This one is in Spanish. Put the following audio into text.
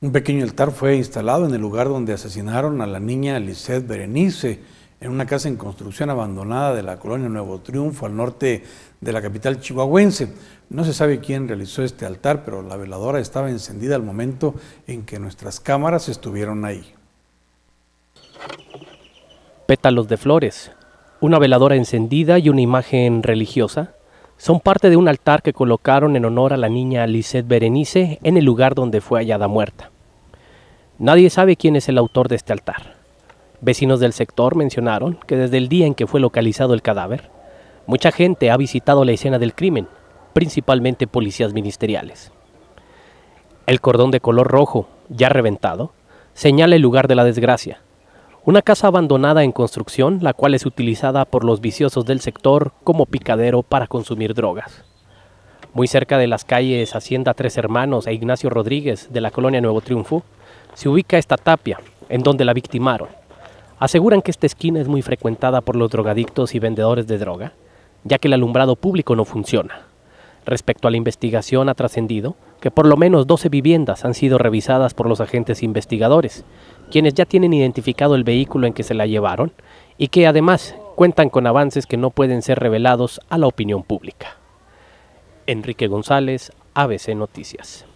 Un pequeño altar fue instalado en el lugar donde asesinaron a la niña Lisette Berenice, en una casa en construcción abandonada de la colonia Nuevo Triunfo, al norte de la capital chihuahuense. No se sabe quién realizó este altar, pero la veladora estaba encendida al momento en que nuestras cámaras estuvieron ahí. Pétalos de flores, una veladora encendida y una imagen religiosa son parte de un altar que colocaron en honor a la niña Lisette Berenice en el lugar donde fue hallada muerta. Nadie sabe quién es el autor de este altar. Vecinos del sector mencionaron que desde el día en que fue localizado el cadáver, mucha gente ha visitado la escena del crimen, principalmente policías ministeriales. El cordón de color rojo, ya reventado, señala el lugar de la desgracia, una casa abandonada en construcción, la cual es utilizada por los viciosos del sector como picadero para consumir drogas. Muy cerca de las calles Hacienda Tres Hermanos e Ignacio Rodríguez de la colonia Nuevo Triunfo, se ubica esta tapia, en donde la victimaron. Aseguran que esta esquina es muy frecuentada por los drogadictos y vendedores de droga, ya que el alumbrado público no funciona. Respecto a la investigación ha trascendido que por lo menos 12 viviendas han sido revisadas por los agentes investigadores, quienes ya tienen identificado el vehículo en que se la llevaron y que además cuentan con avances que no pueden ser revelados a la opinión pública. Enrique González, ABC Noticias.